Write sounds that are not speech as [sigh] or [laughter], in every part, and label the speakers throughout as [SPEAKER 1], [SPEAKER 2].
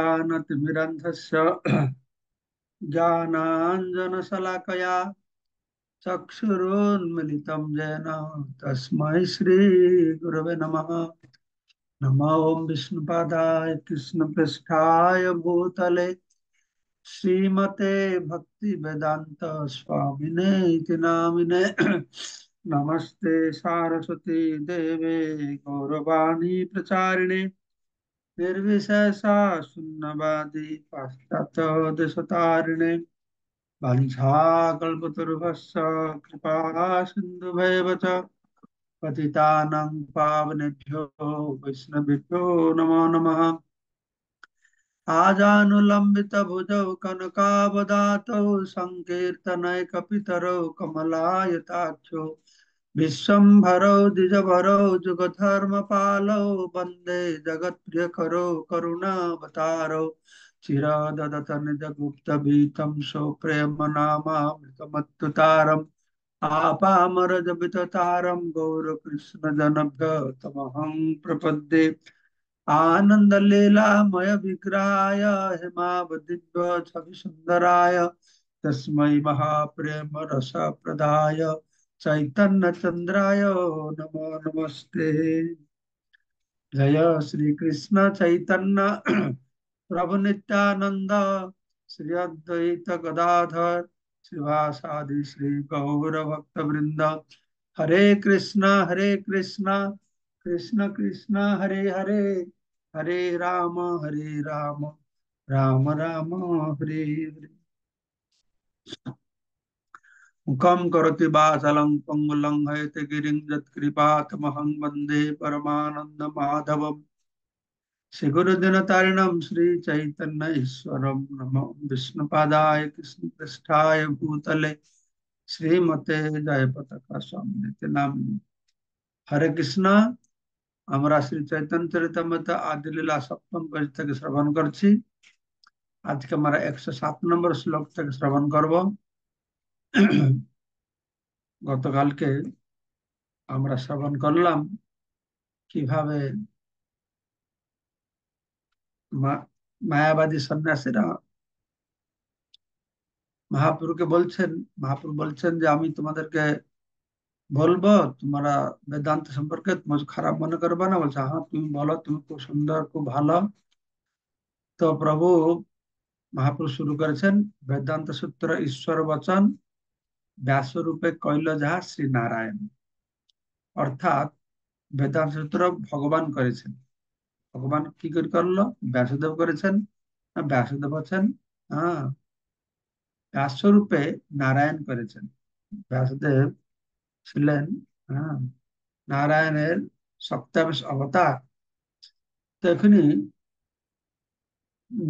[SPEAKER 1] ज्ञानतिमिरन्धस्य ज्ञानाञ्जनशलाकया चक्षुरोन्मिलितं येन तस्मै श्रीगुरवे नमः नम ओं विष्णुपादाय कृष्णपृष्ठाय भूतले श्रीमते भक्तिवेदान्त स्वामिने इति नामिने नमस्ते सारस्वती देवे गौरवाणी प्रचारिणे निर्विशेषा शून्यवादी पाश्चातदेशतारिणे वञ्छाकल्पतरुभश्च कृपा सिन्धुभैव च पतितानां पावनेभ्यो वैष्णवेभ्यो नमो नमः आजानुलम्बितभुजौ कनकावदातौ सङ्कीर्तनैकपितरौ कमलायताख्यौ विश्वम्भरौ द्विजभरौ जुगधर्मपालौ वन्दे जगत्प्रियकरौ करुणावतारौ चिराददत निजगुप्तभीतं स्वप्रेमनामामृतमद्युतारम् आपामरजविततारं गौरकृष्णजनभ्य तमहं प्रपद्ये आनन्दलीलामयविग्रहाय हिमावदिव्य छविसुन्दराय तस्मै महाप्रेमरसप्रदाय चैतन्य चंद्राय नमो नमस्ते जय श्री कृष्ण चैतन्य [clears throat] प्रभु नित्यानंद श्री अद्वैत गदाधर श्रीवासादि श्री गौर भक्त वृंद हरे कृष्ण हरे कृष्ण कृष्ण कृष्ण हरे हरे हरे राम हरे राम राम राम हरे हरे मुखम करोति बासलम पंगुलंघयत गिरीजत्कृपातमहं वंदे परमानंद माधव श्री गुरुदिन तारिणम श्री चैतन्य ईश्वरम नमो विष्णुपादाय कृष्ण पृष्ठाय भूतले श्रीमते जय पताका स्वामी नाम हरे कृष्ण हमारा श्री चैतन्य चरितमृत आदि लीला सप्तम पेज तक श्रवण कर आज के हमारा एक सौ सात नंबर श्लोक तक श्रवण करब গতকালকে আমরা শ্রবণ করলাম কিভাবে মায়াবাদী সন্ন্যাসীরা মহাপুরুকে বলছেন মহাপুর বলছেন যে আমি তোমাদেরকে বলবো তোমরা বেদান্ত সম্পর্কে খারাপ মনে করবে না বলছে হ্যাঁ তুমি বলো তুমি খুব সুন্দর খুব ভালো তো প্রভু মহাপুরুষ শুরু করেছেন বেদান্ত সূত্র ঈশ্বর বচন ব্যাস রূপে কইল যাহা শ্রী নারায়ণ অর্থাৎ বেদান্ত সূত্র ভগবান করেছেন ভগবান কি করে করলো ব্যাসদেব করেছেন ব্যাসদেব হচ্ছেন হ্যাঁ ব্যাসরূপে নারায়ণ করেছেন ব্যাসদেব ছিলেন হ্যাঁ নারায়ণের সপ্তাবেশ অবতার তখনই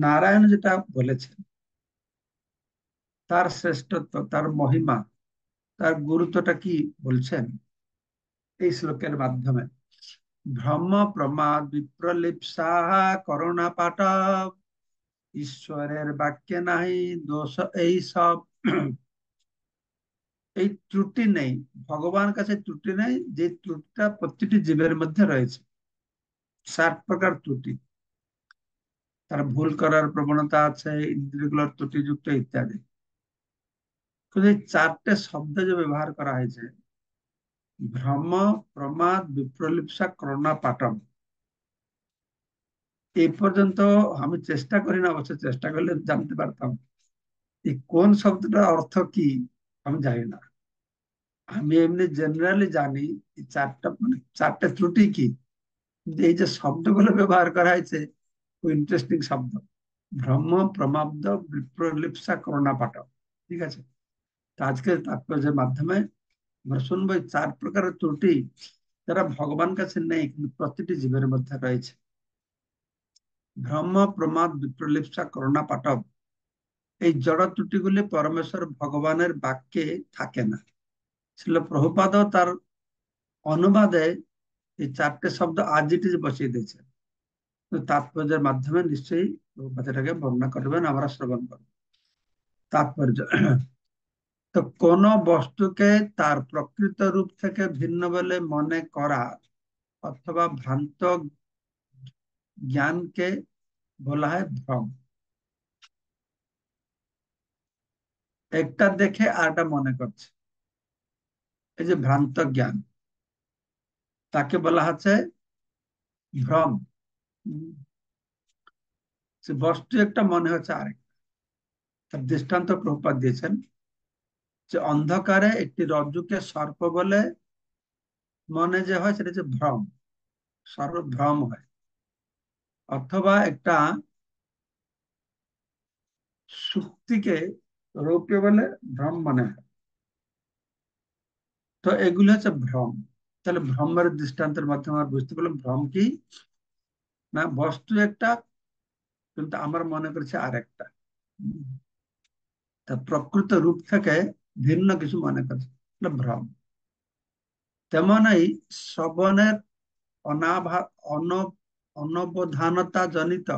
[SPEAKER 1] নারায়ণ যেটা বলেছেন তার শ্রেষ্ঠত্ব তার মহিমা তার গুরুত্বটা কি বলছেন এই শ্লোকের মাধ্যমে ভ্রম প্রমাদ বিপ্রলিপসা করোনা পাঠ ঈশ্বরের বাক্যে নাই দোষ এই সব এই ত্রুটি নেই ভগবান কাছে ত্রুটি নেই যে ত্রুটিটা প্রতিটি জীবের মধ্যে রয়েছে সাত প্রকার ত্রুটি তার ভুল করার প্রবণতা আছে ইন্দ্রিয়গুলোর ত্রুটিযুক্ত ইত্যাদি কিন্তু এই চারটে শব্দ যে ব্যবহার করা হয়েছে ভ্রম প্রমাদ বিপ্রলিপসা করোনা পাটম এই পর্যন্ত আমি চেষ্টা করি না অবশ্য চেষ্টা করলে জানতে পারতাম এই কোন শব্দটার অর্থ কি আমি জানি না আমি এমনি জেনারেলি জানি চারটা মানে চারটে ত্রুটি কি এই যে শব্দগুলো ব্যবহার করা হয়েছে ইন্টারেস্টিং শব্দ ভ্রম প্রমাব্দ বিপ্রলিপসা করোনা পাটম ঠিক আছে আজকের তাৎপর্যের মাধ্যমে আমরা শুনবো চার প্রকারের ত্রুটি যারা ভগবান কাছে নেই কিন্তু প্রতিটি জীবের মধ্যে রয়েছে ব্রহ্ম প্রমাদ বিপ্রলিপসা করোনা পাঠব এই জড় ত্রুটিগুলি পরমেশ্বর ভগবানের বাক্যে থাকে না ছিল প্রভুপাদ তার অনুবাদে এই চারটে শব্দ আজিটি বসিয়ে দিয়েছে তাৎপর্যের মাধ্যমে নিশ্চয়ই প্রভুপাদটাকে বর্ণনা করবেন আমরা শ্রবণ করব তাৎপর্য তো কোন বস্তুকে তার প্রকৃত রূপ থেকে ভিন্ন বলে মনে করা অথবা ভ্রান্ত জ্ঞানকে বলা হয় ভ্রম একটা দেখে আরটা মনে করছে এই যে ভ্রান্ত জ্ঞান তাকে বলা হচ্ছে ভ্রম বস্তু একটা মনে হচ্ছে আরেকটা তার দৃষ্টান্ত প্রভুপাত দিয়েছেন যে অন্ধকারে একটি রজ্জুকে সর্প বলে মনে যে হয় সেটা হচ্ছে ভ্রম সর্ব ভ্রম হয় অথবা একটা শক্তিকে রৌপ্য বলে ভ্রম মনে হয় তো এগুলো হচ্ছে ভ্রম তাহলে ভ্রমের দৃষ্টান্তের মাধ্যমে আমরা বুঝতে পারলাম ভ্রম কি না বস্তু একটা কিন্তু আমার মনে করছে আরেকটা তা প্রকৃত রূপ থেকে ভিন্ন কিছু মনে করছে এটা ভ্রম তেমনই শ্রবণের অনাভা অন অনবধানতা জনিত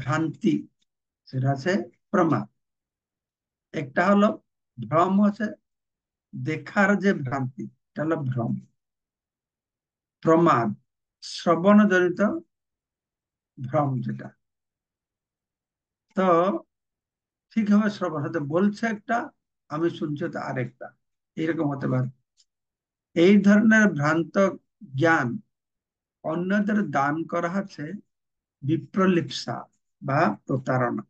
[SPEAKER 1] ভ্রান্তি সেটা আছে প্রমাণ একটা হলো ভ্রম হচ্ছে দেখার যে ভ্রান্তি এটা হলো ভ্রম প্রমাণ শ্রবণ জনিত ভ্রম যেটা তো ঠিক হবে শ্রবণ হয়তো বলছে একটা আমি সূর্য তো আরেকটা এরকম হতে পারে এই ধরনের ভ্রান্ত জ্ঞান অন্যদের দান করা আছে বিপ্রলিপসা বা প্রতারণা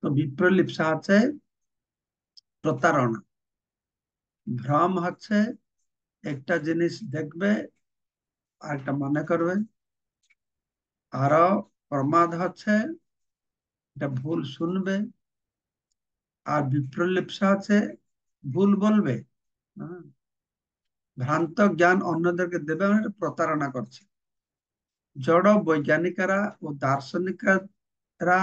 [SPEAKER 1] তো বিপ্রলিপসা আছে প্রতারণা ভ্রম হচ্ছে একটা জিনিস দেখবে আরেকটা মনে করবে আরো প্রমাদ হচ্ছে এটা ভুল শুনবে আর বিপ্রলিপসা আছে ভুল বলবে হ্যাঁ। ভ্রান্ত জ্ঞান অন্যদেরকে দেবে প্রতারণা করছে জড় বৈজ্ঞানিকরা ও দার্শনিকরা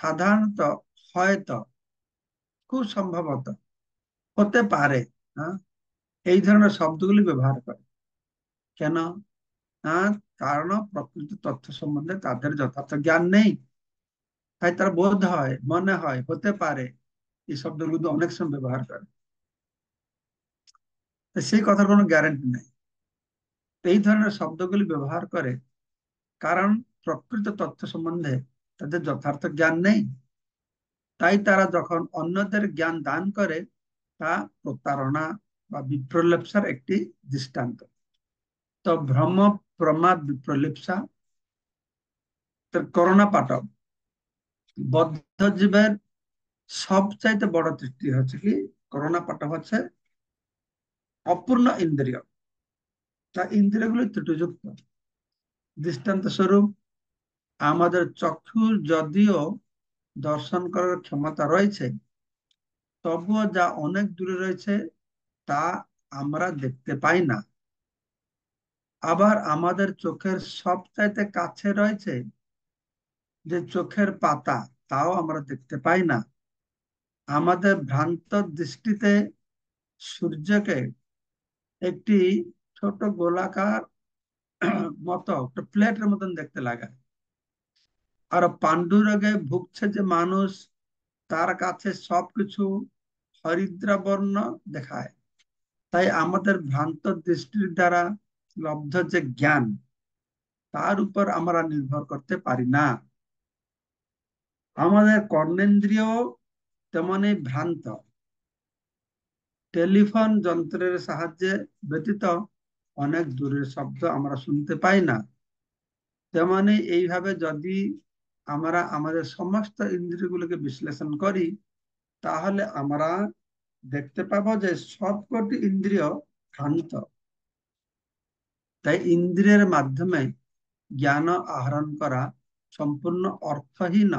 [SPEAKER 1] সাধারণত হয়তো খুব সম্ভবত হতে পারে হ্যাঁ, এই ধরনের শব্দগুলি ব্যবহার করে কেন হ্যাঁ, কারণ প্রকৃত তথ্য সম্বন্ধে তাদের যথার্থ জ্ঞান নেই তাই তার বোধ হয় মনে হয় হতে পারে এই শব্দগুলো অনেক সময় ব্যবহার করে সেই কথার কোনো গ্যারান্টি নেই এই ধরনের শব্দগুলি ব্যবহার করে কারণ প্রকৃত তথ্য সম্বন্ধে তাদের যথার্থ জ্ঞান নেই তাই তারা যখন অন্যদের জ্ঞান দান করে তা প্রতারণা বা বিপ্রলেপসার একটি দৃষ্টান্ত তো ভ্রম প্রমাদ বিপ্রলেপসা করোনা পাঠক বদ্ধজীবের সবচাইতে বড় তৃপ্তি হচ্ছে কি করোনা পাটা হচ্ছে অপূর্ণ ইন্দ্রিয় তা ইন্দ্রিয়গুলি ত্রুটিযুক্ত দৃষ্টান্ত স্বরূপ আমাদের চক্ষু যদিও দর্শন করার ক্ষমতা রয়েছে তবুও যা অনেক দূরে রয়েছে তা আমরা দেখতে পাই না আবার আমাদের চোখের সবচাইতে কাছে রয়েছে যে চোখের পাতা তাও আমরা দেখতে পাই না আমাদের ভ্রান্ত দৃষ্টিতে সূর্যকে একটি ছোট গোলাকার মতো একটা প্লেটের মতন দেখতে লাগায় আর রোগে ভুগছে যে মানুষ তার কাছে সবকিছু হরিদ্রাবর্ণ দেখায় তাই আমাদের ভ্রান্ত দৃষ্টির দ্বারা লব্ধ যে জ্ঞান তার উপর আমরা নির্ভর করতে পারি না আমাদের কর্মেন্দ্রীয় তেমনি ভ্রান্ত টেলিফোন যন্ত্রের সাহায্যে ব্যতীত অনেক দূরের শব্দ আমরা শুনতে পাই না তেমনি এইভাবে যদি আমরা আমাদের সমস্ত ইন্দ্রিয়গুলোকে বিশ্লেষণ করি তাহলে আমরা দেখতে পাবো যে সবকটি ইন্দ্রিয় ভ্রান্ত তাই ইন্দ্রিয়ের মাধ্যমে জ্ঞান আহরণ করা সম্পূর্ণ অর্থহীন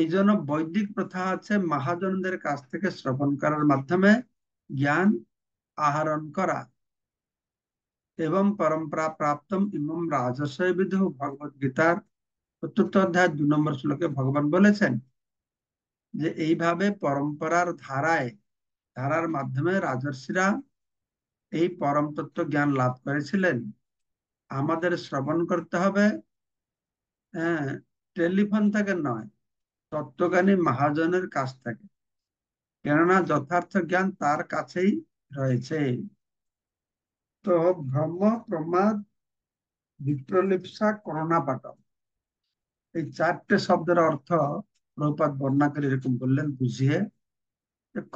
[SPEAKER 1] এই জন্য বৈদিক প্রথা আছে মহাজনদের কাছ থেকে শ্রবণ করার মাধ্যমে জ্ঞান আহরণ করা এবং পরম্পরা প্রাপ্তম ইমম রাজস্বয় ভগবত গীতার চতুর্থ অধ্যায় দু নম্বর শ্লোকে ভগবান বলেছেন যে এইভাবে পরম্পরার ধারায় ধারার মাধ্যমে রাজর্ষিরা এই পরম তত্ত্ব জ্ঞান লাভ করেছিলেন আমাদের শ্রবণ করতে হবে হ্যাঁ টেলিফোন থেকে নয় তত্ত্বজ্ঞানী মহাজনের কাছ থেকে কেননা যথার্থ জ্ঞান তার কাছেই রয়েছে তো ব্রহ্ম প্রমাদ বিপ্রলিপসা করোনা পাঠক এই চারটে শব্দের অর্থ প্রপাত বর্ণনা করে এরকম বললেন বুঝিয়ে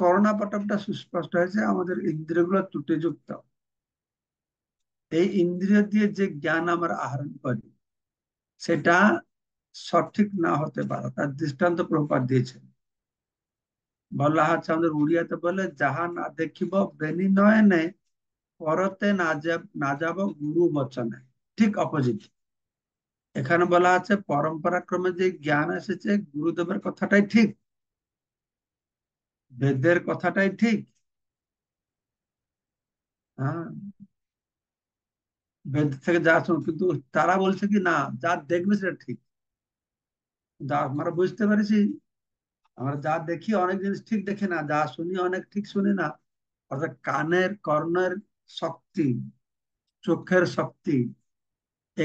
[SPEAKER 1] করোনা পাঠকটা সুস্পষ্ট হয়েছে আমাদের ইন্দ্রিয়গুলো ত্রুটিযুক্ত এই ইন্দ্রিয় দিয়ে যে জ্ঞান আমরা আহরণ করি সেটা সঠিক না হতে পারে তার দৃষ্টান্ত প্রপাত দিয়েছেন বল্লাহাজ আমাদের উড়িয়াতে বলে যাহা না দেখিব বেনি নে পরতে না যাব গুরু বচনে ঠিক অপোজিট এখানে বলা আছে পরম্পরাক্রমে যে জ্ঞান এসেছে গুরুদেবের কথাটাই ঠিক বেদের কথাটাই ঠিক হ্যাঁ বেদ থেকে যা শুন কিন্তু তারা বলছে কি না যা দেখবে সেটা ঠিক কিন্তু আমরা বুঝতে পেরেছি আমরা যা দেখি অনেক জিনিস ঠিক দেখি না যা শুনি অনেক ঠিক শুনি না অর্থাৎ কানের কর্ণের শক্তি চোখের শক্তি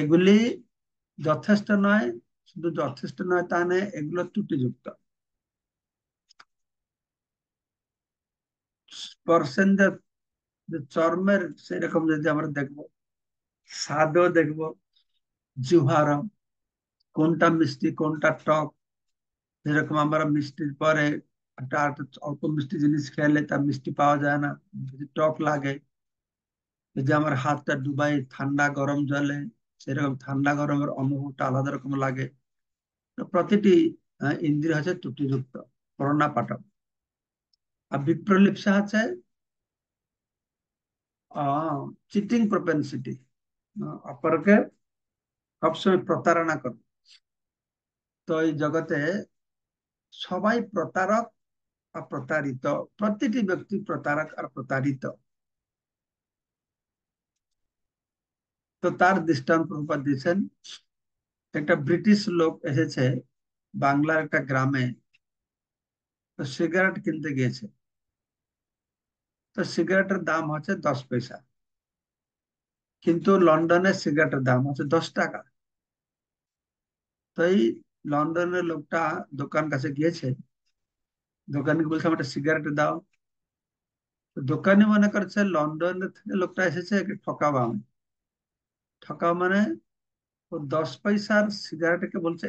[SPEAKER 1] এগুলি যথেষ্ট নয় শুধু যথেষ্ট নয় তা নেই এগুলো ত্রুটিযুক্ত চর্মের সেরকম যদি আমরা দেখব স্বাদও দেখব জুহারম কোনটা মিষ্টি কোনটা টক যেরকম আমরা মিষ্টির পরে একটা অল্প মিষ্টি জিনিস খেলে তার মিষ্টি পাওয়া যায় না যদি টক লাগে যে আমার হাতটা ডুবাই ঠান্ডা গরম জলে সেরকম ঠান্ডা গরমের অনুভবটা আলাদা রকম লাগে তো প্রতিটি ইন্দ্রিয় হচ্ছে ত্রুটিযুক্ত করোনা পাঠক আর বিপ্রলিপসা আছে চিটিং প্রপেন্সিটি অপরকে সবসময় প্রতারণা করে তো এই জগতে সবাই প্রতারক আর প্রতারিত প্রতিটি ব্যক্তি প্রতারক আর প্রতারিত তো তার দৃষ্টান্ত প্রভুপাত দিচ্ছেন একটা ব্রিটিশ লোক এসেছে বাংলার একটা গ্রামে তো সিগারেট কিনতে গিয়েছে তো সিগারেটের দাম হচ্ছে দশ পয়সা কিন্তু লন্ডনে সিগারেটের দাম হচ্ছে দশ টাকা তো এই লন্ডনের লোকটা দোকান কাছে গিয়েছে দোকানকে বলছে আমার একটা সিগারেট দাও দোকানি মনে করছে লন্ডন থেকে লোকটা এসেছে ঠকাবা আমি ঠকা মানে ও দশ পয়সার সিগারেটকে বলছে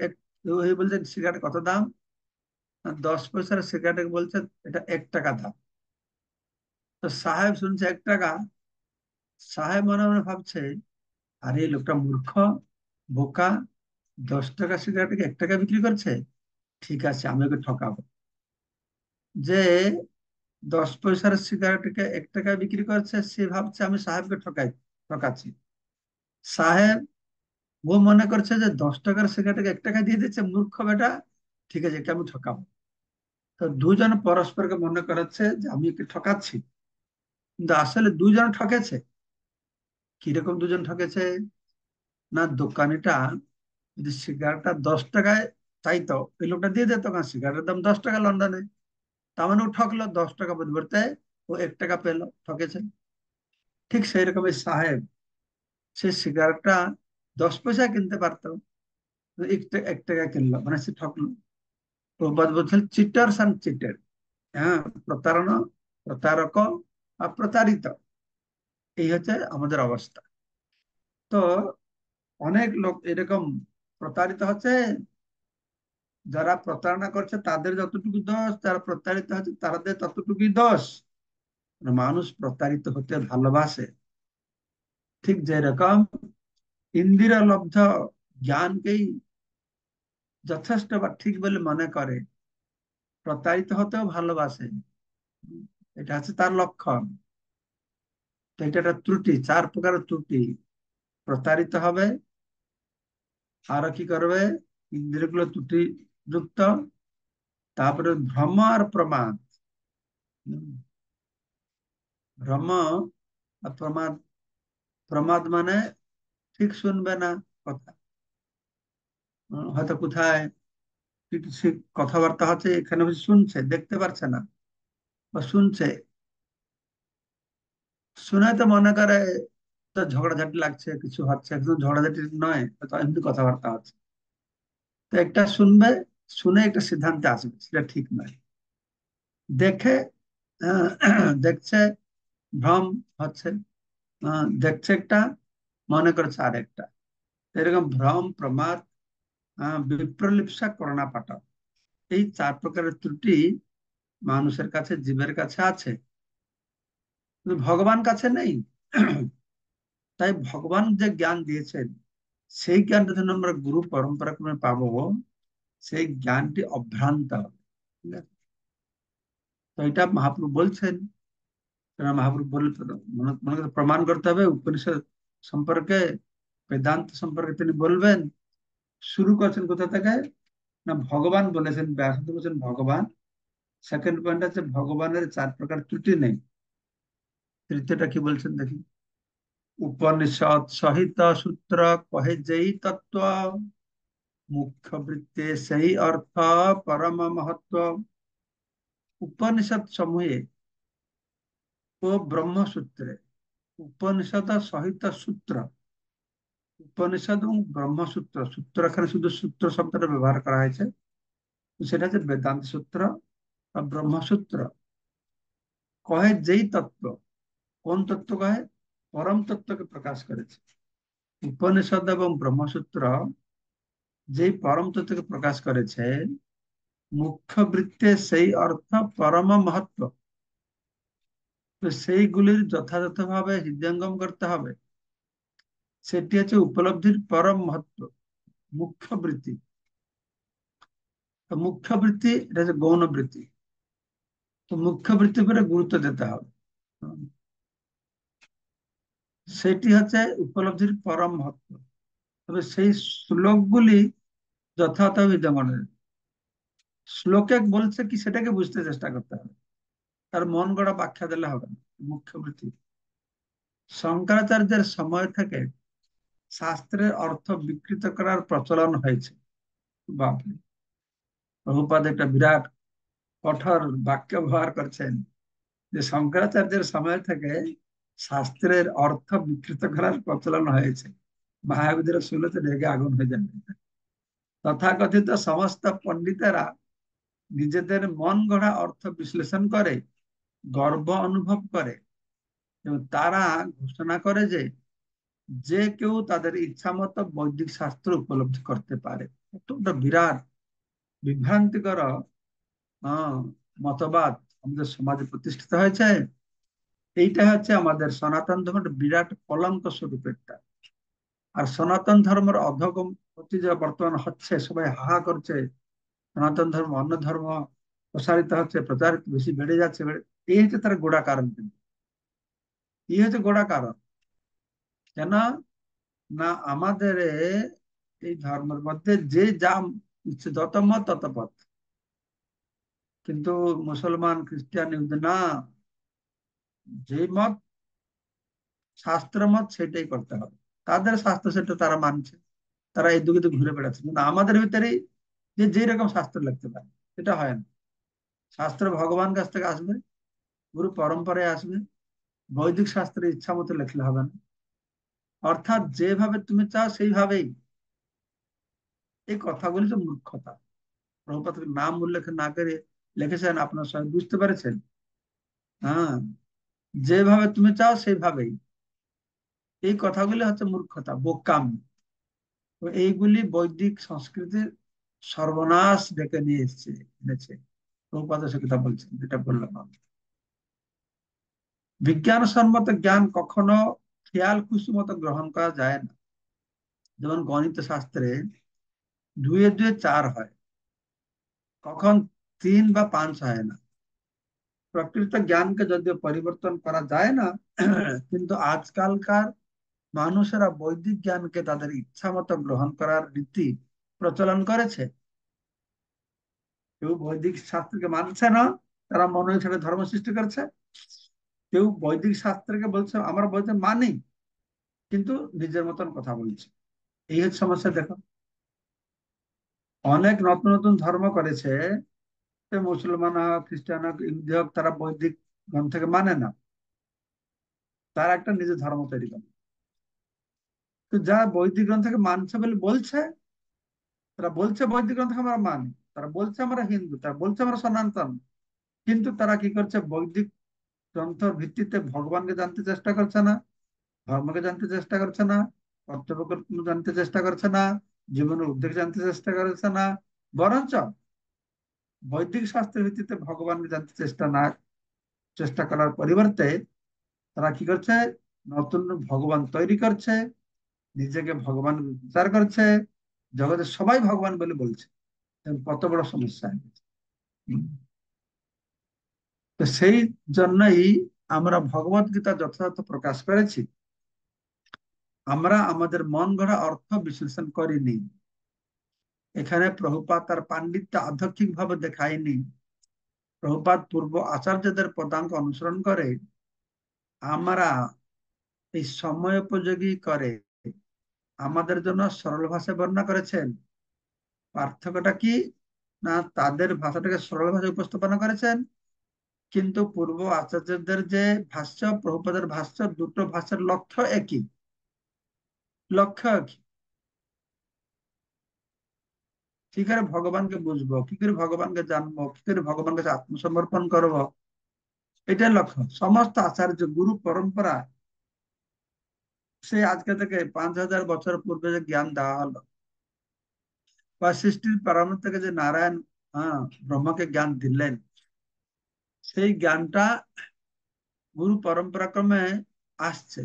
[SPEAKER 1] বলছে সিগারেট কত দাম দশ পয়সার সিগারেটকে বলছে এটা এক টাকা দাম তো সাহেব শুনছে এক টাকা সাহেব মনে মনে ভাবছে আরে লোকটা মূর্খ বোকা দশ টাকা সিগারেটকে এক টাকা বিক্রি করছে ঠিক আছে আমি ওকে ঠকাবো যে দশ পয়সার সিগারেটকে এক টাকা বিক্রি করছে সে ভাবছে আমি সাহেবকে ঠকাই ঠকাচ্ছি সাহেব ও মনে করছে যে দশ টাকার সিগারেটকে এক টাকা দিয়ে দিচ্ছে মূর্খ বেটা ঠিক আছে এটা আমি ঠকাবো তো দুজন পরস্পরকে মনে করাচ্ছে যে আমি একে ঠকাচ্ছি কিন্তু আসলে দুজন ঠকেছে কিরকম দুজন ঠকেছে না দোকানিটা যদি সিগারেটটা দশ টাকায় চাইতো ওই লোকটা দিয়ে দিত কারণ সিগারেটের দাম দশ টাকা লন্ডনে তার মানে ও ঠকলো দশ টাকা পরিবর্তে ও এক টাকা পেলো ঠকেছে ঠিক সেই রকমই সাহেব সে সিগারেটটা দশ পয়সা কিনতে পারতো এক টাকা কিনলো মানে সে ঠকলো প্রবাদ চিটার্স অ্যান্ড চিটেড হ্যাঁ প্রতারণা প্রতারক আর প্রতারিত এই হচ্ছে আমাদের অবস্থা তো অনেক লোক এরকম প্রতারিত হচ্ছে যারা প্রতারণা করছে তাদের যতটুকু দোষ যারা প্রতারিত হচ্ছে তাদের ততটুকুই দোষ মানুষ প্রতারিত হতে ভালোবাসে ঠিক যেরকম ইন্দিরা লব্ধ জ্ঞানকেই যথেষ্ট বা ঠিক বলে মনে করে প্রতারিত হতেও ভালোবাসে এটা হচ্ছে তার লক্ষণ তো এটা একটা ত্রুটি চার প্রকারের ত্রুটি প্রতারিত হবে আর কি করবে ইন্দ্রগুলো ত্রুটি যুক্ত তারপরে ভ্রম আর প্রমাদ ভ্রম আর প্রমাদ প্রমাদ মানে ঠিক শুনবে না কথা হয়তো কোথায় কিছু কথাবার্তা হচ্ছে এখানে শুনছে দেখতে পারছে না বা শুনছে শুনে তো মনে করে ঝগড়াঝাটি লাগছে কিছু হচ্ছে একদম ঝগড়াঝাটি নয় এমনি কথাবার্তা হচ্ছে তো একটা শুনবে শুনে একটা সিদ্ধান্তে আসবে সেটা ঠিক নয় দেখে দেখছে ভ্রম হচ্ছে দেখছে একটা মনে করছে আরেকটা এরকম ভ্রম প্রমাদ বিপ্রলিপসা করোনা পাঠক এই চার প্রকারের ত্রুটি মানুষের কাছে জীবের কাছে আছে ভগবান কাছে নেই তাই ভগবান যে জ্ঞান দিয়েছেন সেই জ্ঞানটা যেন আমরা গুরু পরম্পরা ক্রমে সেই জ্ঞানটি অভ্রান্ত হবে তো এটা মহাপ্রভু বলছেন মহাপ্রভু বললে মনে প্রমাণ করতে হবে উপনিষদ সম্পর্কে বেদান্ত সম্পর্কে তিনি বলবেন শুরু করছেন কোথা থেকে না ভগবান বলেছেন ব্যাসন্ত বলছেন ভগবান সেকেন্ড পয়েন্ট আছে ভগবানের চার প্রকার ত্রুটি নেই তৃতীয়টা কি বলছেন দেখি उपनिषद सहित सूत्र कहे जई तत्व मुख्य वृत्ति सही अर्थ परम महत्व उपनिषद समूह को ब्रह्म सूत्र उपनिषद सहित सूत्र उपनिषद ब्रह्म सूत्र सूत्र खान शुद्ध सूत्र शब्द व्यवहार करा तो से वेदांत सूत्र ब्रह्म सूत्र कहे जय तत्व कौन तत्व कहे পরম তত্ত্বকে প্রকাশ করেছে উপনিষদ এবং ব্রহ্মসূত্র যেই পরম তত্ত্বকে প্রকাশ করেছে মুখ্য বৃত্তে সেই অর্থ পরম মহত্ব তো সেইগুলির যথাযথভাবে হৃদয়ঙ্গম করতে হবে সেটি হচ্ছে উপলব্ধির পরম মহত্ব মুখ্য বৃত্তি মুখ্য বৃত্তি এটা হচ্ছে গৌণ বৃত্তি তো মুখ্য বৃত্তির উপরে গুরুত্ব দিতে হবে সেটি হচ্ছে উপলব্ধির পরম মহত্ব তবে সেই শ্লোকগুলি যথাযথ বিদ্যমানের শ্লোকে বলছে কি সেটাকে বুঝতে চেষ্টা করতে হবে তার মন গড়া ব্যাখ্যা দিলে হবে না মুখ্য বৃত্তি শঙ্করাচার্যের সময় থেকে শাস্ত্রের অর্থ বিকৃত করার প্রচলন হয়েছে বাপরে একটা বিরাট কঠোর বাক্য ব্যবহার করছেন যে শঙ্করাচার্যের সময় থেকে শাস্ত্রের অর্থ বিকৃত করার প্রচলন হয়েছে মহাবীরের সুলতে ডেকে আগুন হয়ে যান তথাকথিত সমস্ত পণ্ডিতেরা নিজেদের মন গড়া অর্থ বিশ্লেষণ করে গর্ব অনুভব করে এবং তারা ঘোষণা করে যে যে কেউ তাদের ইচ্ছা মতো বৈদিক শাস্ত্র উপলব্ধি করতে পারে অত্যন্ত বিরাট বিভ্রান্তিকর মতবাদ আমাদের সমাজে প্রতিষ্ঠিত হয়েছে এইটা হচ্ছে আমাদের সনাতন ধর্মের বিরাট কলঙ্ক স্বরূপ একটা আর সনাতন ধর্মের অধগমতি যা বর্তমান হচ্ছে সবাই হাহা করছে সনাতন ধর্ম অন্য ধর্ম প্রসারিত হচ্ছে প্রচারিত বেশি বেড়ে যাচ্ছে এই হচ্ছে তার গোড়া কারণ কিন্তু ই হচ্ছে গোড়া কারণ কেন না আমাদের এই ধর্মের মধ্যে যে যা ইচ্ছে যত মত তত পথ কিন্তু মুসলমান খ্রিস্টান না যে মত শাস্ত্র মত সেটাই করতে হবে তাদের শাস্ত্র সেটা তারা মানছে তারা এই দুঃখে ঘুরে বেড়াচ্ছে কিন্তু আমাদের ভিতরে যে যেরকম শাস্ত্র লাগতে পারে সেটা হয় না শাস্ত্র ভগবান কাছ থেকে আসবে গুরু পরম্পরায় আসবে বৈদিক শাস্ত্রের ইচ্ছা মতো লেখলে হবে না অর্থাৎ যেভাবে তুমি চাও সেইভাবেই এই কথাগুলি তো মূর্খতা প্রভুপাত নাম উল্লেখ না করে লিখেছেন আপনার সবাই বুঝতে পেরেছেন হ্যাঁ যেভাবে তুমি চাও সেইভাবেই এই কথাগুলি হচ্ছে মূর্খতা বোকাম এইগুলি বৈদিক সংস্কৃতির সর্বনাশ ডেকে নিয়ে এসছে এনেছে কথা বলছেন যেটা বললাম সম্মত জ্ঞান কখনো খেয়াল খুশি মতো গ্রহণ করা যায় না যেমন গণিত শাস্ত্রে দুয়ে দুয়ে চার হয় কখন তিন বা পাঁচ হয় না প্রকৃত জ্ঞানকে যদিও পরিবর্তন করা যায় না [clears throat] কিন্তু আজকালকার মানুষেরা বৈদিক জ্ঞানকে তাদের ইচ্ছা মতো গ্রহণ করার রীতি প্রচলন করেছে কেউ বৈদিক শাস্ত্রকে মানছে না তারা মনে হিসেবে ধর্ম সৃষ্টি করছে কেউ বৈদিক শাস্ত্রকে বলছে আমরা বলতে মানি কিন্তু নিজের মতন কথা বলছে এই হচ্ছে সমস্যা দেখো অনেক নতুন নতুন ধর্ম করেছে মুসলমান হোক খ্রিস্টান হোক ইহুদি হোক তারা বৈদিক গ্রন্থকে মানে না তারা একটা নিজের ধর্ম তৈরি করে তো যা বৈদিক গ্রন্থকে মানছে বলে বলছে তারা বলছে বৈদিক গ্রন্থকে আমরা মানি তারা বলছে আমরা হিন্দু তারা বলছে আমরা সনাতন কিন্তু তারা কি করছে বৈদিক গ্রন্থর ভিত্তিতে ভগবানকে জানতে চেষ্টা করছে না ধর্মকে জানতে চেষ্টা করছে না কর্তব্য জানতে চেষ্টা করছে না জীবনের উদ্যোগ জানতে চেষ্টা করছে না বরঞ্চ বৈদিক শাস্ত্রের ভিত্তিতে ভগবানকে জানতে চেষ্টা না চেষ্টা করার পরিবর্তে তারা কি করছে নতুন ভগবান তৈরি করছে নিজেকে ভগবান বিচার করছে জগতে সবাই ভগবান বলে বলছে কত বড় সমস্যা তো সেই জন্যই আমরা ভগবত গীতা যথাযথ প্রকাশ করেছি আমরা আমাদের মন গড়া অর্থ বিশ্লেষণ করিনি এখানে প্রভুপাত তার পাণ্ডিত্য আধ্যাত্মিক ভাবে দেখায়নি প্রভুপাত পূর্ব আচার্যদের পদাঙ্ক অনুসরণ করে আমরা এই সময় উপযোগী করে আমাদের জন্য সরল ভাষায় বর্ণনা করেছেন পার্থক্যটা কি না তাদের ভাষাটাকে সরল ভাষায় উপস্থাপনা করেছেন কিন্তু পূর্ব আচার্যদের যে ভাষ্য প্রভুপাদের ভাষ্য দুটো ভাষার লক্ষ্য একই লক্ষ্য একই কি করে ভগবানকে বুঝবো কি করে ভগবানকে জানবো কি করে ভগবান কাছে আত্মসমর্পণ করব এটা লক্ষ্য সমস্ত আচার্য গুরু পরম্পরা সে আজকে থেকে পাঁচ হাজার বছর পূর্বে যে জ্ঞান দেওয়া হলো বা সৃষ্টির প্রারম্ভ থেকে যে নারায়ণ হ্যাঁ ব্রহ্মকে জ্ঞান দিলেন সেই জ্ঞানটা গুরু পরম্পরা ক্রমে আসছে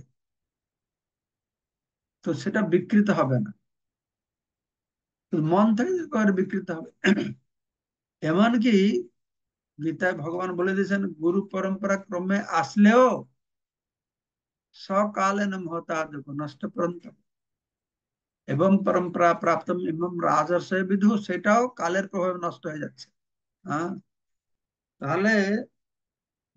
[SPEAKER 1] তো সেটা বিকৃত হবে না মন থেকে বিকৃত হবে এমনকি গীতায় ভগবান বলে দিয়েছেন গুরু পরম্পরা ক্রমে আসলেও সকালে নষ্ট পর্যন্ত এবং পরম্পরা প্রাপ্ত এবং রাজস্ব বিধু সেটাও কালের প্রভাবে নষ্ট হয়ে যাচ্ছে হ্যাঁ তাহলে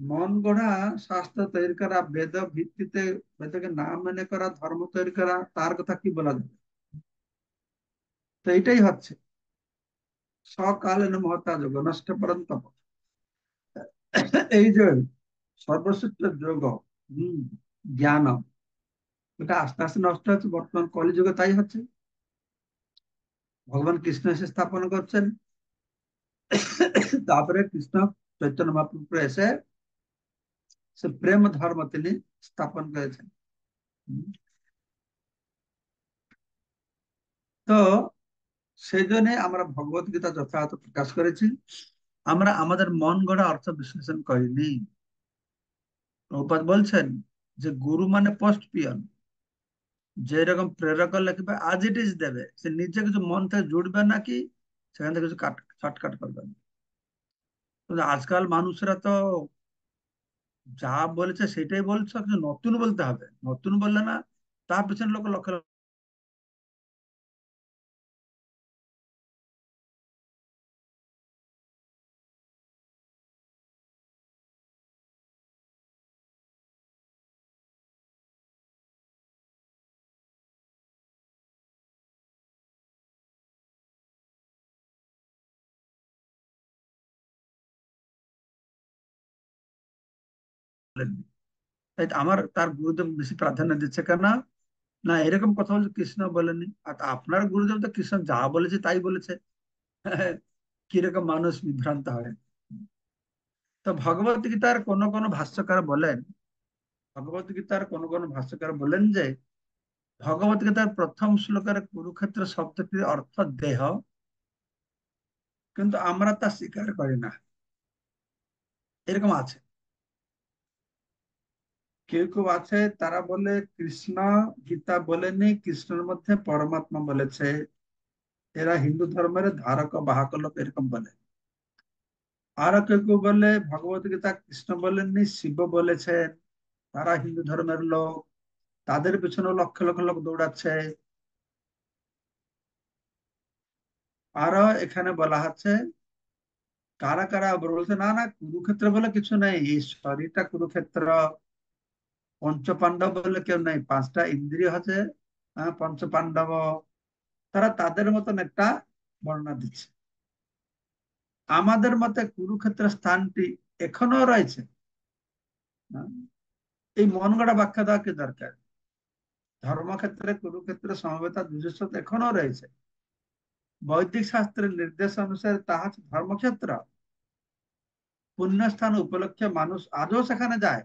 [SPEAKER 1] মন গড়া শাস্ত্র তৈরি করা বেদ ভিত্তিতে বেদকে না মেনে করা ধর্ম তৈরি করা তার কথা কি বলা যাবে তো এটাই হচ্ছে সকালে মহতা যোগ নষ্ট পর্যন্ত এই যে সর্বশ্রেষ্ঠ যোগ হম জ্ঞান এটা আস্তে আস্তে নষ্ট হচ্ছে বর্তমান কলিযুগে তাই হচ্ছে ভগবান কৃষ্ণ এসে স্থাপন করছেন তারপরে কৃষ্ণ চৈতন্য মহাপ্রভু এসে সে প্রেম ধর্ম তিনি স্থাপন করেছেন তো সেই জন্য আমরা ভগবত গীতা যথাযথ প্রকাশ করেছি আমরা আমাদের মন গড়া অর্থ বিশ্লেষণ করিনি বলছেন যে গুরু মানে পোস্ট পিয়ন যেরকম প্রেরক লিখবে আজ ইট ইজ দেবে সে নিজে কিছু মন থেকে জুড়বে নাকি সেখান থেকে কিছু কাট শর্টকাট করবে না আজকাল মানুষরা তো যা বলেছে সেটাই বলছো নতুন বলতে হবে নতুন বললে না তার পিছনে লোক লক্ষ ফেলবে তাই আমার তার গুরুদেব বেশি প্রাধান্য দিচ্ছে কেন না এরকম কথা বলছে কৃষ্ণ বলেনি আর আপনার গুরুদেব তো কৃষ্ণ যা বলেছে তাই বলেছে [laughs] কিরকম মানুষ বিভ্রান্ত হয় তো ভগবত গীতার কোন কোন ভাষ্যকার বলেন ভগবত গীতার কোন কোন ভাষ্যকার বলেন যে ভগবত গীতার প্রথম শ্লোকের কুরুক্ষেত্র শব্দটির অর্থ দেহ কিন্তু আমরা তা স্বীকার করি না এরকম আছে কেউ কেউ আছে তারা বলে কৃষ্ণ গীতা বলেনি কৃষ্ণের মধ্যে পরমাত্মা বলেছে এরা হিন্দু ধর্মের ধারক বাহক লোক এরকম বলে আর কেউ কেউ বলে ভগবত গীতা কৃষ্ণ বলেননি শিব বলেছেন তারা হিন্দু ধর্মের লোক তাদের পেছনে লক্ষ লক্ষ লোক দৌড়াচ্ছে আরো এখানে বলা হচ্ছে কারা কারা বলছে না না কুরুক্ষেত্র বলে কিছু নেই এই শরীরটা কুরুক্ষেত্র পঞ্চপাণ্ডব বলে কেউ নাই পাঁচটা ইন্দ্রিয় আছে পঞ্চপাণ্ডব তারা তাদের মতন একটা বর্ণনা দিচ্ছে আমাদের মতে কুরুক্ষেত্র স্থানটি এখনো রয়েছে এই মন গড়া ব্যাখ্যা দেওয়া কি দরকার ধর্মক্ষেত্রে কুরুক্ষেত্রে সমবেতা নিজস্ব এখনো রয়েছে বৈদিক শাস্ত্রের নির্দেশ অনুসারে তাহা ধর্মক্ষেত্র পুণ্যস্থান উপলক্ষে মানুষ আজও সেখানে যায়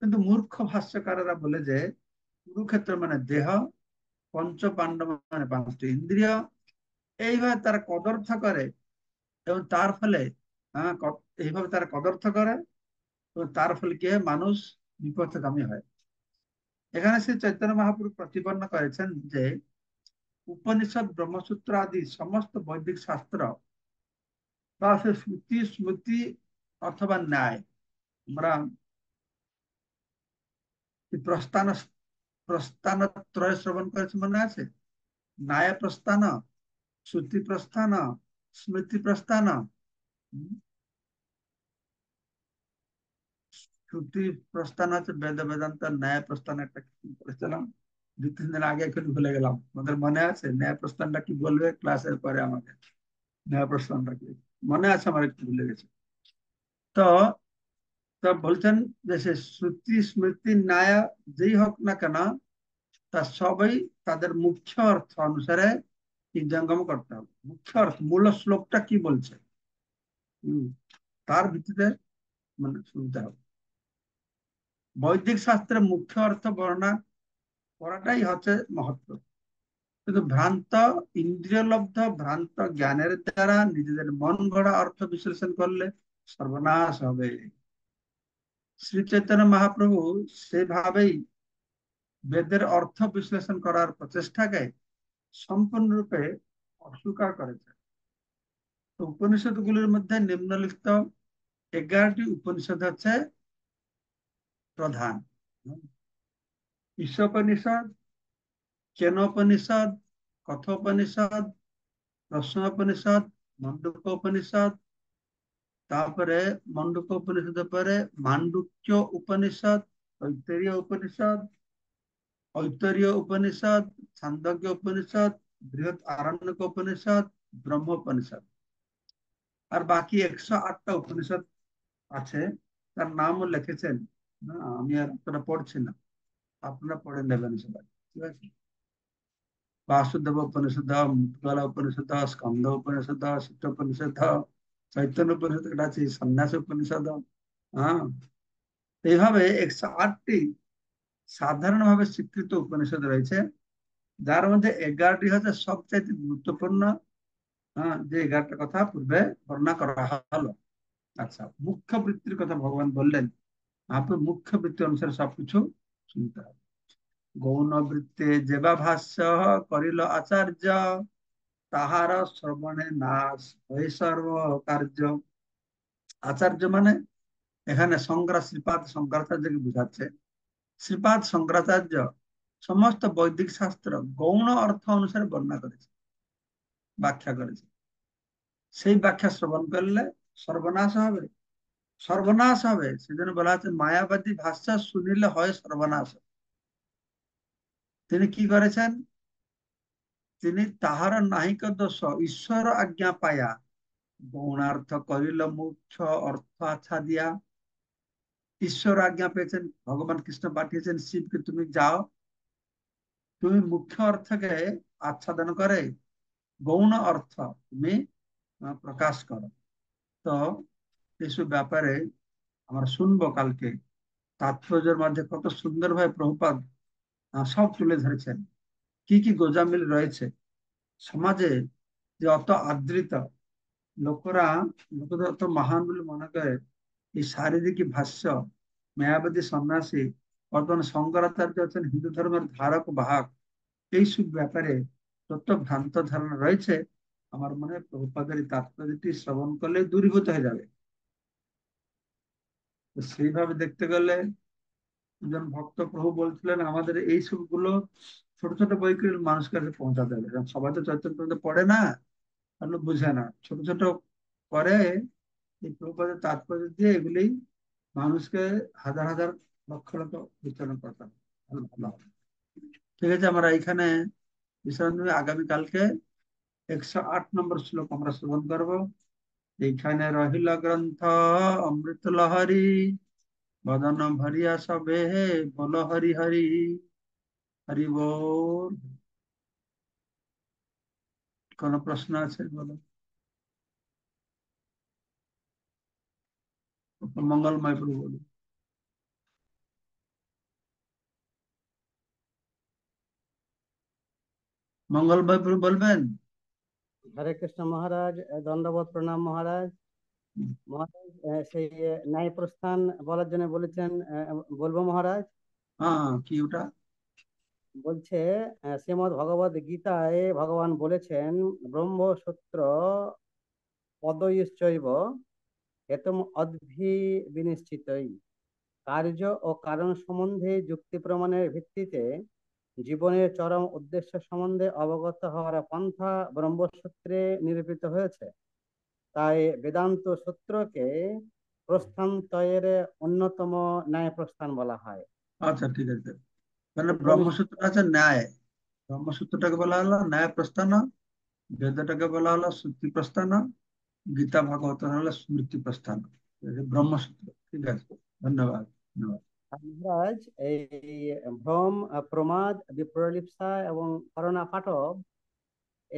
[SPEAKER 1] কিন্তু মূর্খ ভাষ্যকাররা বলে যে কুরুক্ষেত্র মানে দেহ পঞ্চ পাণ্ডব মানে পাঁচটি ইন্দ্রিয় এইভাবে তারা কদর্থ করে এবং তার ফলে এইভাবে তারা কদর্থ করে এবং তার ফলে কি মানুষ বিপথগামী হয় এখানে শ্রী চৈতন্য মহাপুরু প্রতিপন্ন করেছেন যে উপনিষদ ব্রহ্মসূত্র আদি সমস্ত বৈদিক শাস্ত্র বা সে শ্রুতি স্মৃতি অথবা ন্যায় আমরা প্রস্থান প্রস্থান ত্রয় শ্রবণ করেছ মনে আছে ন্যায় প্রস্থান স্মৃতি প্রস্থান স্মৃতি প্রস্থান স্মৃতি প্রস্থান বেদ বেদান্ত ন্যায় প্রস্থান এটা কি পড়াছিলাম দ্বিতীয় দিন আরেকটু ভুলে গেলাম মনে আছে ন্যায় প্রস্থানটা কি বলবে ক্লাসের পরে আমাকে ন্যায় প্রস্থানটা কি মনে আছে আমার কি ভুলে গেছি তো তা বলছেন যে সে শ্রুতি স্মৃতি ন্যায় যেই হোক না কেন তা সবাই তাদের মুখ্য অর্থ অনুসারে হৃদয়ঙ্গম করতে হবে মুখ্য অর্থ মূল শ্লোকটা কি বলছে তার ভিত্তিতে মানে শুনতে হবে বৈদিক শাস্ত্রের মুখ্য অর্থ বর্ণনা করাটাই হচ্ছে মহত্ব কিন্তু ভ্রান্ত ইন্দ্রিয়লব্ধ ভ্রান্ত জ্ঞানের দ্বারা নিজেদের মন গড়া অর্থ বিশ্লেষণ করলে সর্বনাশ হবে শ্রী চৈতন্য মহাপ্রভু সেভাবেই বেদের অর্থ বিশ্লেষণ করার প্রচেষ্টাকে সম্পূর্ণরূপে অস্বীকার করেছে উপনিষদ গুলির মধ্যে নিম্নলিখিত এগারোটি উপনিষদ হচ্ছে প্রধান ঈশ্বপনিষদ কেনোপনিষদ কথোপনিষদ প্রশ্নোপনিষদ মণ্ডুকোপনিষদ तापरे मंडुको उपनिषद पर मांडुक्य उपनिषद ऐतरीय उपनिषद ऐतरीय उपनिषद छांदज्ञ उपनिषद बृहत आरण्य उपनिषद ब्रह्म उपनिषद और बाकी एक सौ आठटा उपनिषद আছে তার নামও লিখেছেন না আমি আর আপনারা পড়ছি না আপনারা পড়ে নেবেন সবাই ঠিক আছে वासुदेव उपनिषद मुद्गला उपनिषद स्कंद उपनिषद सिट उपनिषद চৈতন্য পরিষদ এটা আছে সন্ন্যাস উপনিষদ হ্যাঁ এইভাবে একশো আটটি সাধারণভাবে স্বীকৃত উপনিষদ রয়েছে যার মধ্যে এগারোটি হচ্ছে সবচাইতে গুরুত্বপূর্ণ হ্যাঁ যে এগারোটা কথা পূর্বে বর্ণনা করা হলো আচ্ছা মুখ্য বৃত্তির কথা ভগবান বললেন আপনি মুখ্য বৃত্তি অনুসারে সবকিছু শুনতে হবে গৌণ বৃত্তে যেবা ভাষ্য করিল আচার্য তাহার শ্রবণে নাশ হয়ে সর্ব কার্য আচার্য মানে এখানে শঙ্করা শ্রীপাদ শঙ্করাচার্যকে বুঝাচ্ছে শ্রীপাদ শঙ্করাচার্য সমস্ত বৈদিক শাস্ত্র গৌণ অর্থ অনুসারে বর্ণনা করেছে ব্যাখ্যা করেছে সেই ব্যাখ্যা শ্রবণ করলে সর্বনাশ হবে সর্বনাশ হবে সেজন্য বলা হচ্ছে মায়াবাদী ভাষা শুনিলে হয় সর্বনাশ তিনি কি করেছেন তিনি তাহার নাহিক দোষ ঈশ্বর আজ্ঞা পায়া গৌণার্থ করিল মুখ্য অর্থ দিয়া ঈশ্বর আজ্ঞা পেয়েছেন ভগবান কৃষ্ণ পাঠিয়েছেন শিবকে তুমি যাও তুমি মুখ্য অর্থকে আচ্ছাদন করে গৌণ অর্থ তুমি প্রকাশ করো তো এসব ব্যাপারে আমরা শুনবো কালকে তাৎপর্যের মধ্যে কত সুন্দরভাবে প্রভুপাত সব তুলে ধরেছেন কি কি গোজামিল রয়েছে সমাজে যে অত আদৃত লোকরা লোকদের অত মহান বলে মনে করে এই শারীরিক ভাষ্য মায়াবাদী সন্ন্যাসী বর্তমান শঙ্করাচার্য আছেন হিন্দু ধর্মের ধারক বাহক এইসব ব্যাপারে যত ভ্রান্ত ধারণা রয়েছে আমার মনে হয় প্রভুপাদের তাৎপর্যটি শ্রবণ করলে দূরীভূত হয়ে যাবে তো সেইভাবে দেখতে গেলে একজন ভক্ত প্রভু বলছিলেন আমাদের এই সবগুলো ছোট ছোট বইগুলো মানুষের কাছে পৌঁছাতে হবে কারণ সবাই তো চৈতন্য পড়ে না তাহলে বুঝে না ছোট ছোট করে এই প্রভুপাদের তাৎপর্য দিয়ে এগুলি মানুষকে হাজার হাজার লক্ষ লক্ষ বিতরণ করতে হবে ভালো হবে ঠিক আছে আমরা এইখানে বিশ্রাম দেবে আগামীকালকে একশো আট নম্বর শ্লোক আমরা শ্রবণ করবো এইখানে রহিল গ্রন্থ অমৃত লহরি বদন ভরিয়া সবে বল হরি হরি হরি বল কোন প্রশ্ন আছে বলো মঙ্গলময় প্রভু মঙ্গলময় প্রভু বলবেন
[SPEAKER 2] হরে কৃষ্ণ মহারাজ দণ্ডবোধ প্রণাম মহারাজ মহারাজ সেই ন্যায় প্রস্থান বলার জন্য বলেছেন বলবো মহারাজ
[SPEAKER 1] হ্যাঁ কি ওটা
[SPEAKER 2] বলছে শ্রীমৎ ভগবত গীতায় ভগবান বলেছেন ব্রহ্মসূত্র পদৈশ্চৈব হেতম অদ্ভি বিনিশ্চিতই কার্য ও কারণ সম্বন্ধে যুক্তি প্রমাণের ভিত্তিতে জীবনের চরম উদ্দেশ্য সম্বন্ধে অবগত হওয়ার পন্থা ব্রহ্মসূত্রে নিরূপিত হয়েছে তাই বেদান্ত সূত্রকে প্রস্থান তয়ের অন্যতম ন্যায় প্রস্থান বলা হয়
[SPEAKER 1] আচ্ছা ঠিক আছে মানে ব্রহ্মসূত্র আছে ন্যায় ব্রহ্মসূত্রটাকে বলা হলো ন্যায় প্রস্থান বেদটাকে বলা হলো শ্রুতি প্রস্থান গীতা ভাগবত হলো স্মৃতি প্রস্থান ব্রহ্মসূত্র ঠিক আছে ধন্যবাদ ধন্যবাদ
[SPEAKER 2] মহারাজ এই ভ্রম প্রমাদ বিপ্রলিপসা এবং করোনা পাঠক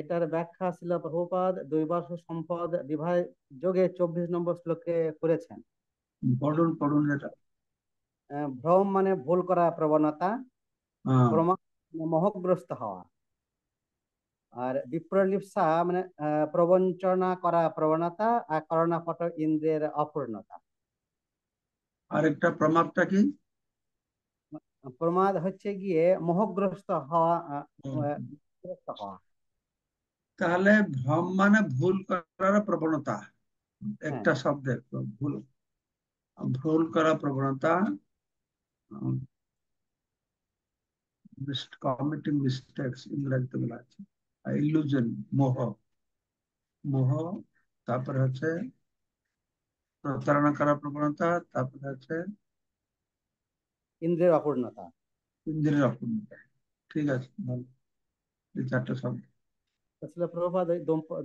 [SPEAKER 2] এটার ব্যাখ্যা ছিল প্রভুপাদ দৈবাস সম্পদ বিভাগ যোগে চব্বিশ নম্বর শ্লোকে করেছেন
[SPEAKER 1] পড়ুন পড়ুন এটা
[SPEAKER 2] ভ্রম মানে ভুল করা প্রবণতা প্রমাণ মোহগ্রস্ত হওয়া আর বিপ্রলিপসা মানে প্রবঞ্চনা করা প্রবণতা আর করণাপট ইন্দ্রের
[SPEAKER 1] অপূর্ণতা আরেকটা প্রমাদটা কি
[SPEAKER 2] প্রমাদ হচ্ছে গিয়ে মোহগ্রস্ত হওয়া হওয়া
[SPEAKER 1] তাহলে ভ্রম মানে ভুল করার প্রবণতা একটা শব্দের ভুল ভুল করা প্রবণতা committing mistakes in গ্রাহ্যগুলো ইলুজন মোহ মোহ তারপরে হচ্ছে প্রতারণা করার প্রবণতা তারপরে হচ্ছে ইন্দ্রের অপূর্ণতা ইন্দ্রের অপূর্ণতা ঠিক আছে ভালো এই চারটা শব্দ
[SPEAKER 2] আসলে প্রভুপাদ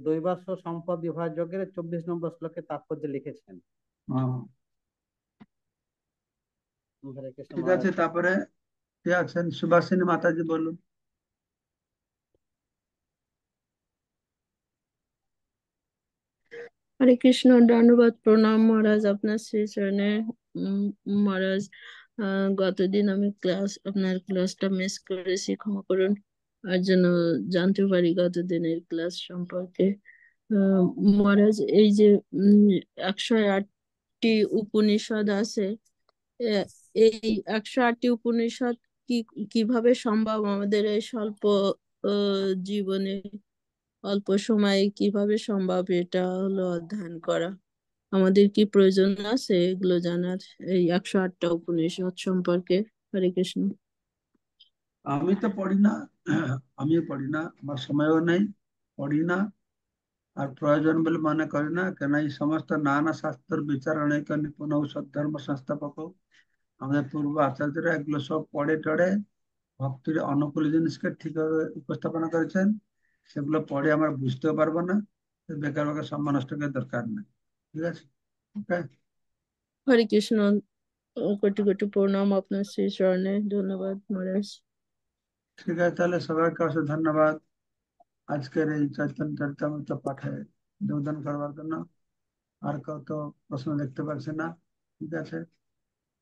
[SPEAKER 2] দৈবাস্য সম্পদ বিভাগ বিভাজকের চব্বিশ নম্বর শ্লোকে তাৎপর্য লিখেছেন হ্যাঁ। হ্যাঁ। ঠিক আছে তারপরে
[SPEAKER 1] কে আছেন সুভাষিনী মাতাজি বলুন
[SPEAKER 3] হরে কৃষ্ণ ধন্যবাদ প্রণাম মহারাজ আপনার শ্রী চরণে মহারাজ গতদিন আমি ক্লাস আপনার ক্লাসটা মিস করেছি ক্ষমা করুন আর যেন জানতে পারি গতদিনের ক্লাস সম্পর্কে মহারাজ এই যে একশো আটটি উপনিষদ আছে এই একশো আটটি উপনিষদ কি কিভাবে সম্ভব আমাদের এই স্বল্প জীবনে অল্প সময়ে কিভাবে সম্ভব এটা হলো অধ্যয়ন করা আমাদের কি প্রয়োজন আছে এগুলো জানার এই একশো আটটা উপনিষদ সম্পর্কে হরে কৃষ্ণ
[SPEAKER 1] আমি তো পড়ি না আমিও পড়ি না আমার সময়ও নেই পড়ি না আর প্রয়োজন বলে মনে করি না কেন এই সমস্ত নানা শাস্ত্রের বিচারণে নিপুণ ধর্ম সংস্থাপক আমাদের পূর্ব আচার্যরা এগুলো সব পড়ে টড়ে ভক্তির অনুকূল জিনিসকে ঠিকভাবে উপস্থাপনা করেছেন সেগুলো পড়ে আমরা বুঝতেও পারবো না বেকার বেকার সম্মান দরকার নেই ঠিক আছে
[SPEAKER 3] হরে কৃষ্ণ কোটি কোটি প্রণাম আপনার শ্রী চরণে
[SPEAKER 1] ধন্যবাদ মহারাজ ঠিক আছে তাহলে সবাইকে অসংখ্য ধন্যবাদ আজকের এই চৈতন্য চরিতামৃত পাঠে যোগদান করবার জন্য আর কত প্রশ্ন দেখতে পাচ্ছে না ঠিক আছে